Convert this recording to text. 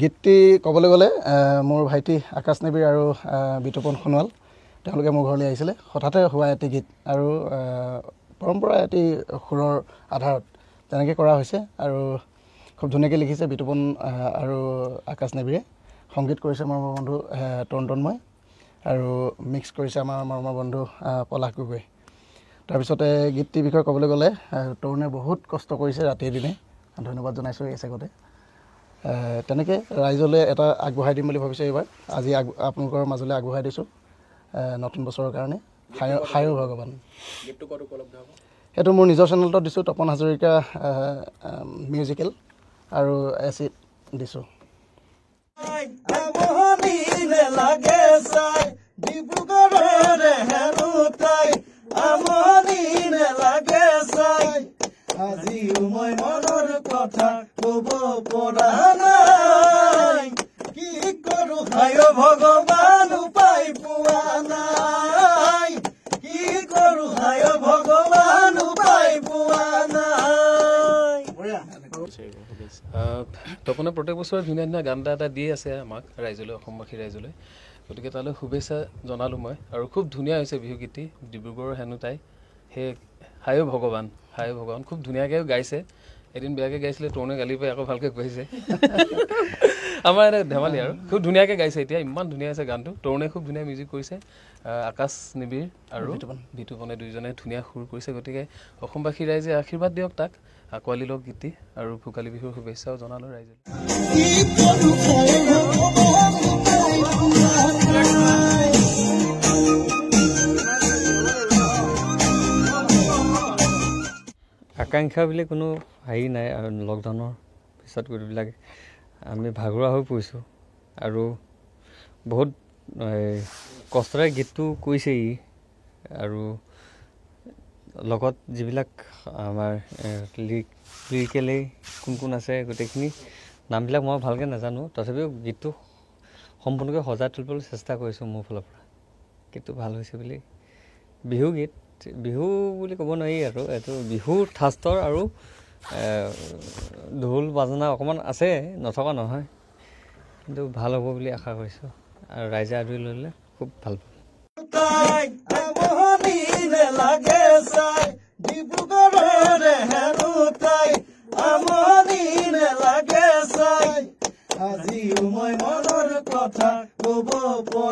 গীতটি ক'বলৈ গ'লে মোৰ ভাইটি আকাশ নেবীৰ আৰু বিতুপন সোণোৱাল তেওঁলোকে মোৰ ঘৰলৈ আহিছিলে হঠাতে হোৱা এটি গীত আৰু পৰম্পৰা এটি সুৰৰ আধাৰত তেনেকৈ কৰা হৈছে আৰু খুব ধুনীয়াকৈ লিখিছে বিতুপন আৰু আকাশ নেবীৰে সংগীত কৰিছে মোৰ বন্ধু তৰুণ তৰুণতন্ময় আৰু মিক্স কৰিছে আমাৰ মৰমৰ বন্ধু পলাশ গগৈ তাৰপিছতে গীতটিৰ বিষয়ে ক'বলৈ গ'লে তৰুণে বহুত কষ্ট কৰিছে ৰাতিয়ে দিনে ধন্যবাদ জনাইছোঁ এই চাগতে তেনেকৈ ৰাইজলৈ এটা আগবঢ়াই দিম বুলি ভাবিছোঁ এইবাৰ আজি আপোনালোকৰ মাজলৈ আগবঢ়াই দিছোঁ নতুন বছৰৰ কাৰণে হায় হায় ভগৱান সেইটো মোৰ নিজৰ চেনেলটো দিছোঁ তপন হাজৰিকা মিউজিকেল আৰু এচিড দিছোঁ তপনে প্ৰত্যেক বছৰে ধুনীয়া ধুনীয়া গান এটা এটা দিয়ে আছে আমাক ৰাইজলৈ অসমবাসী ৰাইজলৈ গতিকে তালৈ শুভেচ্ছা জনালোঁ মই আৰু খুব ধুনীয়া হৈছে বিহু গীতটি ডিব্ৰুগড়ৰ হেনো তাই সেই হায়ো ভগৱান হায় ভগৱান খুব ধুনীয়াকৈ গাইছে এদিন বেয়াকৈ গাইছিলে তৰুণে গালি পাই আকৌ ভালকৈ গাইছে আমাৰ এনে ধেমালি আৰু খুব ধুনীয়াকৈ গাইছে এতিয়া ইমান ধুনীয়া আছে গানটো তৰুণে খুব ধুনীয়া মিউজিক কৰিছে আকাশ নিবিড় আৰু বিতুপনে দুইজনে ধুনীয়া সুৰ কৰিছে গতিকে অসমবাসী ৰাইজে আশীৰ্বাদ দিয়ক তাক আঁকোৱালি লওক গীতি আৰু ভোগালী বিহুৰ শুভেচ্ছাও জনালোঁ ৰাইজলৈ আকাংক্ষা বুলি কোনো হেৰি নাই লকডাউনৰ পিছত গোটেইবিলাক আমি ভাগৰুৱা হৈ পৰিছোঁ আৰু বহুত কষ্টৰে গীতটো কৈছে ই আৰু লগত যিবিলাক আমাৰ লিৰিক লিৰিকেলেই কোন কোন আছে গোটেইখিনি নামবিলাক মই ভালকৈ নাজানো তথাপিও গীতটো সম্পূৰ্ণকৈ সজাই তুলিবলৈ চেষ্টা কৰিছোঁ মোৰ ফালৰ পৰা গীতটো ভাল হৈছে বুলি বিহু গীত বিহু বুলি ক'ব নোৱাৰি আৰু এইটো বিহু ঠাষ্টৰ আৰু ঢোল বাজনা অকণমান আছে নথকা নহয় কিন্তু ভাল হ'ব বুলি আশা কৰিছোঁ আৰু ৰাইজে আদৰি ল'লে খুব ভাল পাব